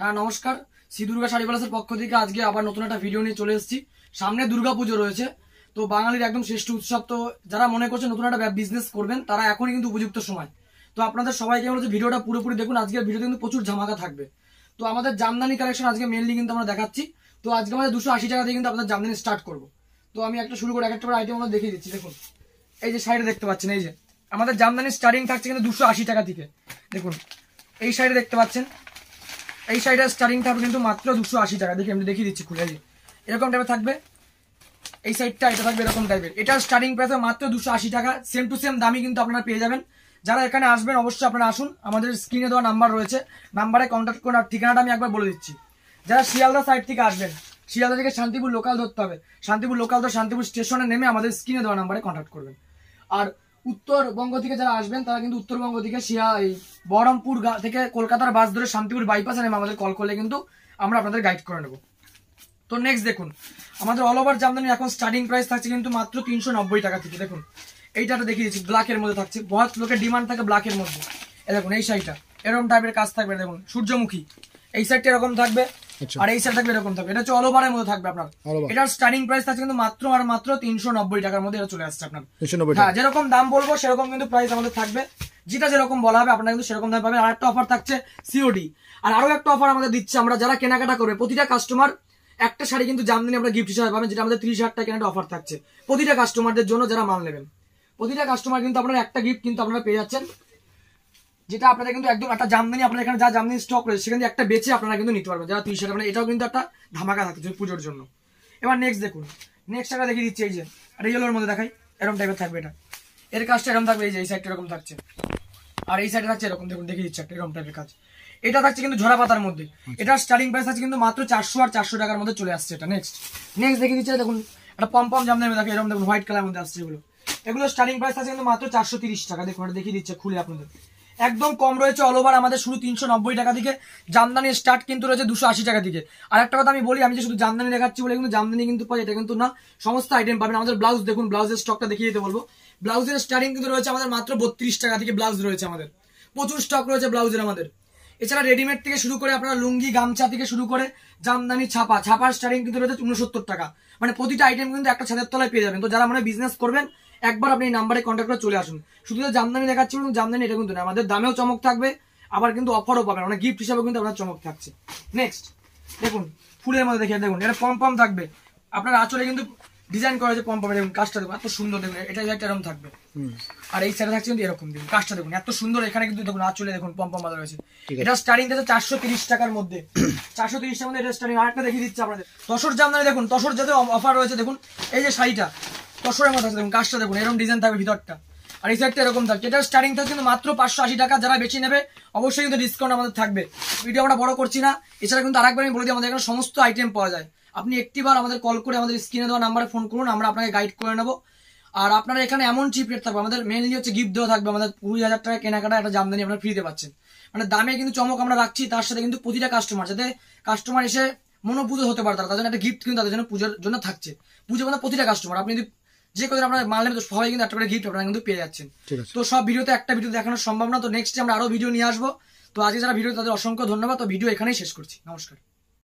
হ্যাঁ নমস্কার শ্রী দুর্গা শাড়ি প্যালেসের পক্ষ থেকে আজকে আবার নতুন একটা ভিডিও নিয়ে চলে এসেছি সামনে দুর্গা পুজো রয়েছে তো বাঙালির একদম শ্রেষ্ঠ উৎসব তো যারা মনে করছে নতুন একটা বিজনেস করবেন তারা এখনই কিন্তু উপযুক্ত সময় তো আপনাদের সবাইকে বলছে ভিডিওটা পুরোপুরি দেখুন আজকের ভিডিওতে কিন্তু প্রচুর ঝামাকা থাকবে তো আমাদের জামদানি কালেকশন আজকে মেনলি কিন্তু আমরা দেখাচ্ছি তো আজকে আমাদের দুশো আশি টাকা দিয়ে কিন্তু আপনাদের জামদানি স্টার্ট করব তো আমি একটা শুরু করে এক একটা আইটেম আমরা দেখিয়ে দিচ্ছি দেখুন এই যে সাইডে দেখতে পাচ্ছেন এই যে আমাদের জামদানি স্টার্টিং থাকছে কিন্তু দুশো আশি টাকা থেকে দেখুন এই সাইডে দেখতে পাচ্ছেন এই শাড়িটার স্টার্টিং থাকবে কিন্তু মাত্র দুশো আশি টাকা দেখি আমি দেখিয়ে দিচ্ছি খুলে এরকম টাইপের থাকবে এই সাইডটা এটা থাকবে এরকম টাইপের এটা স্টার্টিং প্রাইসে মাত্র দুশো আশি টাকা সেম টু সেম দামি কিন্তু আপনারা পেয়ে যাবেন যারা এখানে আসবেন অবশ্যই আপনারা আসুন আমাদের স্ক্রিনে দেওয়া নাম্বার রয়েছে নাম্বারে কন্ট্যাক্ট করুন আর ঠিকানাটা আমি একবার বলে দিচ্ছি যারা শিয়ালদা সাইড থেকে আসবেন শিয়ালদা থেকে শান্তিপুর লোকাল ধরতে হবে শান্তিপুর লোকাল তো শান্তিপুর স্টেশনে নেমে আমাদের স্ক্রিনে দেওয়া নাম্বারে কন্ট্যাক্ট করবেন আর উত্তরবঙ্গ থেকে যারা আসবেন তারা কিন্তু উত্তরবঙ্গ থেকে শিয়া এই বহরমপুর থেকে কলকাতার বাস ধরে শান্তিপুর বাইপাস নেমে আমাদের কল করলে কিন্তু আমরা আপনাদের গাইড করে নেব তো নেক্সট দেখুন আমাদের অল ওভার জামদানি এখন স্টার্টিং প্রাইস থাকছে কিন্তু মাত্র তিনশো টাকা থেকে দেখুন এইটাটা দেখিয়ে দিচ্ছি ব্ল্যাকের মধ্যে থাকছে বহাত লোকের ডিমান্ড থাকে ব্ল্যাকের মধ্যে দেখুন এই সাইডটা এরকম টাইপের কাজ থাকবে দেখুন সূর্যমুখী এই সাইডটা এরকম থাকবে আচ্ছা। আর এই সেট থাকলে এরকম থাকবে এটা হচ্ছে অলওভারের মধ্যে থাকবে আপনার এটার স্টার্টিং প্রাইস আছে কিন্তু মাত্র আর মাত্র তিনশো নব্বই টাকার মধ্যে এটা চলে আসছে আপনার হ্যাঁ যেরকম দাম বলবো সেরকম কিন্তু প্রাইস আমাদের থাকবে যেটা যেরকম বলা হবে আপনারা কিন্তু সেরকম দাম পাবেন আর একটা অফার থাকছে সিওডি আর আরো একটা অফার আমাদের দিচ্ছে আমরা যারা কেনাকাটা করবে প্রতিটা কাস্টমার একটা শাড়ি কিন্তু জামদানি আমরা গিফট হিসেবে পাবেন যেটা আমাদের ত্রিশ হাজার টাকা কেনাটা অফার থাকছে প্রতিটা কাস্টমারদের জন্য যারা মাল নেবেন প্রতিটা কাস্টমার কিন্তু আপনারা একটা গিফট কিন্তু আপনারা পেয়ে যাচ্ছেন যেটা আপনারা কিন্তু একদম একটা জামদানি আপনার এখানে যা জামদানি স্টক রয়েছে সেখানে একটা বেচে আপনারা কিন্তু নিতে পারবেন যারা তিরিশ টাকা মানে এটাও কিন্তু একটা ধামাকা থাকছে পুজোর জন্য এবার নেক্সট দেখুন নেক্সট একটা দেখিয়ে দিচ্ছি এই যে আর ইয়েলোর মধ্যে দেখাই এরকম টাইপের থাকবে এটা এর কাজটা এরকম থাকবে এই যে এই সাইডটা এরকম থাকছে আর এই সাইডে থাকছে এরকম দেখুন দেখিয়ে দিচ্ছে একটা এরকম টাইপের কাজ এটা থাকছে কিন্তু ঝরা পাতার মধ্যে এটা স্টার্টিং প্রাইস আছে কিন্তু মাত্র চারশো আর চারশো টাকার মধ্যে চলে আসছে এটা নেক্সট নেক্সট দেখিয়ে দিচ্ছে দেখুন একটা পম পম জামদানি দেখো এরকম দেখুন হোয়াইট কালার মধ্যে আসছে এগুলো এগুলো স্টার্টিং প্রাইস আছে কিন্তু মাত্র চারশো তিরিশ টাকা দেখুন এটা দেখিয়ে দিচ্ছে খুলে আপনাদের একদম কম রয়েছে অল ওভার আমাদের শুরু তিনশো নব্বই টাকা থেকে জামদানি স্টার্ট কিন্তু রয়েছে দুশো আশি টাকা থেকে আর একটা কথা আমি বলি আমি যে শুধু জামদানি দেখাচ্ছি বলে কিন্তু জামদানি কিন্তু পাই এটা কিন্তু না সমস্ত আইটেম পাবেন আমাদের ব্লাউজ দেখুন ব্লাউজের স্টকটা দেখিয়ে দিতে বলবো ব্লাউজের স্টার্টিং কিন্তু রয়েছে আমাদের মাত্র বত্রিশ টাকা থেকে ব্লাউজ রয়েছে আমাদের প্রচুর স্টক রয়েছে ব্লাউজের আমাদের এছাড়া রেডিমেড থেকে শুরু করে আপনারা লুঙ্গি গামছা থেকে শুরু করে জামদানি ছাপা ছাপার স্টার্টিং কিন্তু রয়েছে উনসত্তর টাকা মানে প্রতিটা আইটেম কিন্তু একটা ছাদের তলায় পেয়ে যাবেন তো যারা মানে বিজনেস করবেন একবার আপনি নাম্বারে কন্ট্যাক্ট করে চলে আসুন শুধু তো জামদানি দেখাচ্ছি এবং জামদানি এটা কিন্তু না আমাদের দামেও চমক থাকবে আবার কিন্তু অফারও পাবেন মানে গিফট হিসাবে কিন্তু আপনার চমক থাকছে নেক্সট দেখুন ফুলের মধ্যে দেখে দেখুন এটা পম পম থাকবে আপনার আচরে কিন্তু ডিজাইন করা যে পম পম দেখুন কাজটা দেখুন এত সুন্দর দেখুন এটা একটা এরকম থাকবে আর এই সাইডে থাকছে কিন্তু এরকম দেখুন কাজটা দেখুন এত সুন্দর এখানে কিন্তু দেখুন আঁচলে দেখুন পম পম বাঁধা রয়েছে এটা স্টার্টিং থেকে চারশো তিরিশ টাকার মধ্যে চারশো তিরিশ টাকার মধ্যে এটা স্টার্টিং আরেকটা দেখিয়ে দিচ্ছে আপনাদের তসর জামদানি দেখুন তসর যাতে অফার রয়েছে দেখুন এই যে শাড়িটা কসরের মতো আছে কাজটা দেখুন এরকম ডিজাইন থাকবে ভিতরটা আর এই সাইডটা এরকম থাকবে এটা স্টার্টিং থাকছে কিন্তু মাত্র পাঁচশো আশি টাকা যারা বেশি নেবে অবশ্যই কিন্তু ডিসকাউন্ট আমাদের থাকবে ভিডিও আমরা বড় করছি না এছাড়া কিন্তু আরেকবার আমি বলে দিই আমাদের এখানে সমস্ত আইটেম পাওয়া যায় আপনি একটিবার আমাদের কল করে আমাদের স্ক্রিনে দেওয়া নাম্বারে ফোন করুন আমরা আপনাকে গাইড করে নেবো আর আপনারা এখানে এমন চিপ রেট থাকবে আমাদের মেনলি হচ্ছে গিফট দেওয়া থাকবে আমাদের কুড়ি হাজার টাকা কেনাকাটা একটা জামদানি আপনার ফ্রিতে পাচ্ছেন মানে দামে কিন্তু চমক আমরা রাখছি তার সাথে কিন্তু প্রতিটা কাস্টমার যাতে কাস্টমার এসে মনোপুজো হতে পারে তার জন্য একটা গিফট কিন্তু তাদের জন্য পুজোর জন্য থাকছে পুজো মানে প্রতিটা কাস্টমার আপনি যদি যে কদিন আপনারা মাল নেবেন সবাই কিন্তু একটা করে গিফট আপনারা কিন্তু পেয়ে যাচ্ছেন তো সব ভিডিওতে একটা ভিডিও দেখানো সম্ভব না তো নেক্সট আমরা আরো ভিডিও নিয়ে আসবো তো আজকে যারা ভিডিও তাদের অসংখ্য ধন্যবাদ তো ভিডিও এখানেই শেষ করছি নমস্কার